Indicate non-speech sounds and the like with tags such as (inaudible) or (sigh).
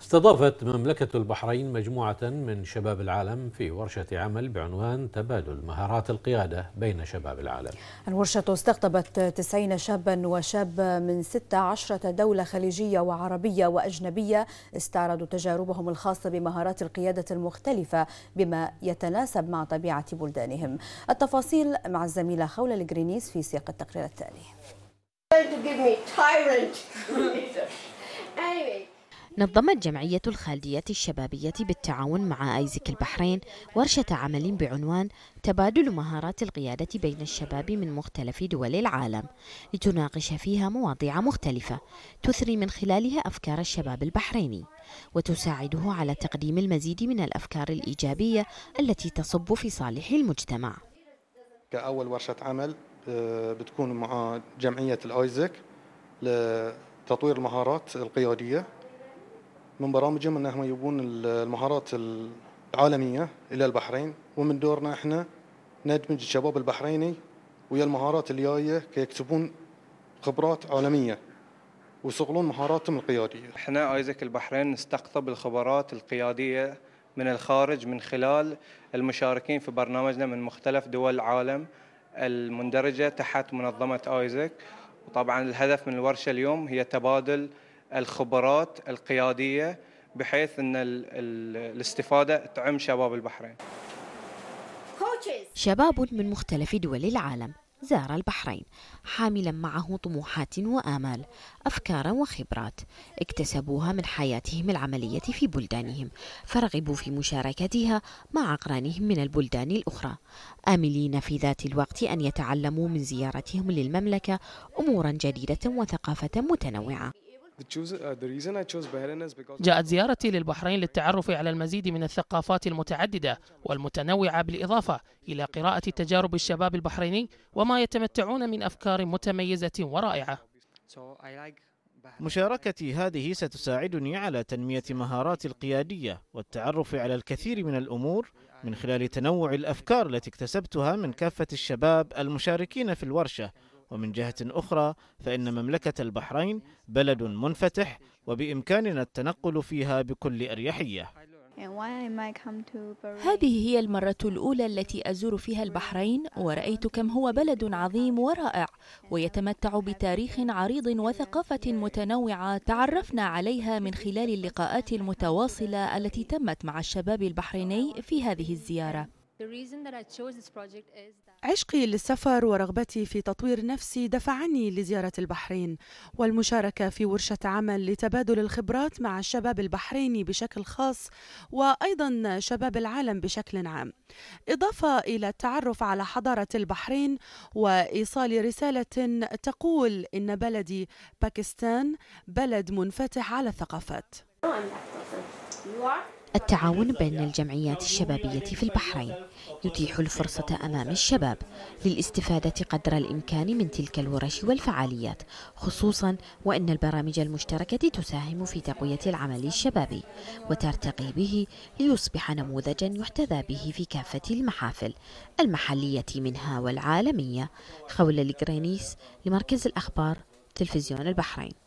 استضافت مملكة البحرين مجموعة من شباب العالم في ورشة عمل بعنوان تبادل مهارات القيادة بين شباب العالم الورشة استقطبت 90 شابا وشاب من 16 دولة خليجية وعربية وأجنبية استعرضوا تجاربهم الخاصة بمهارات القيادة المختلفة بما يتناسب مع طبيعة بلدانهم التفاصيل مع الزميلة خولة الجرينيس في سياق التقرير التالي (laughs) نظمت جمعية الخالدية الشبابية بالتعاون مع أيزك البحرين ورشة عمل بعنوان تبادل مهارات القيادة بين الشباب من مختلف دول العالم لتناقش فيها مواضيع مختلفة تثري من خلالها أفكار الشباب البحريني وتساعده على تقديم المزيد من الأفكار الإيجابية التي تصب في صالح المجتمع كأول ورشة عمل آه، بتكون مع جمعية الأيزك لتطوير المهارات القيادية من برامجهم انهم يبون المهارات العالميه الى البحرين ومن دورنا احنا ندمج الشباب البحريني ويا المهارات الجايه كي يكتبون خبرات عالميه ويصقلون مهاراتهم القياديه. احنا ايزك البحرين نستقطب الخبرات القياديه من الخارج من خلال المشاركين في برنامجنا من مختلف دول العالم المندرجه تحت منظمه ايزك وطبعا الهدف من الورشه اليوم هي تبادل الخبرات القياديه بحيث ان الاستفاده تعم شباب البحرين. شباب من مختلف دول العالم زار البحرين حاملا معه طموحات وآمال أفكارا وخبرات اكتسبوها من حياتهم العملية في بلدانهم فرغبوا في مشاركتها مع أقرانهم من البلدان الأخرى آملين في ذات الوقت أن يتعلموا من زيارتهم للمملكة أمورا جديدة وثقافة متنوعة Uh, جاءت زيارتي للبحرين للتعرف على المزيد من الثقافات المتعددة والمتنوعة بالإضافة إلى قراءة تجارب الشباب البحريني وما يتمتعون من أفكار متميزة ورائعة مشاركتي هذه ستساعدني على تنمية مهاراتي القيادية والتعرف على الكثير من الأمور من خلال تنوع الأفكار التي اكتسبتها من كافة الشباب المشاركين في الورشة ومن جهة أخرى فإن مملكة البحرين بلد منفتح وبإمكاننا التنقل فيها بكل أريحية هذه هي المرة الأولى التي أزور فيها البحرين ورأيت كم هو بلد عظيم ورائع ويتمتع بتاريخ عريض وثقافة متنوعة تعرفنا عليها من خلال اللقاءات المتواصلة التي تمت مع الشباب البحريني في هذه الزيارة عشقي للسفر ورغبتي في تطوير نفسي دفعني لزيارة البحرين والمشاركة في ورشة عمل لتبادل الخبرات مع الشباب البحريني بشكل خاص وأيضا شباب العالم بشكل عام إضافة إلى التعرف على حضارة البحرين وإيصال رسالة تقول إن بلدي باكستان بلد منفتح على الثقافات التعاون بين الجمعيات الشبابية في البحرين يتيح الفرصة أمام الشباب للاستفادة قدر الإمكان من تلك الورش والفعاليات خصوصا وأن البرامج المشتركة تساهم في تقوية العمل الشبابي وترتقي به ليصبح نموذجا يحتذى به في كافة المحافل المحلية منها والعالمية خولة الجرينيس لمركز الأخبار تلفزيون البحرين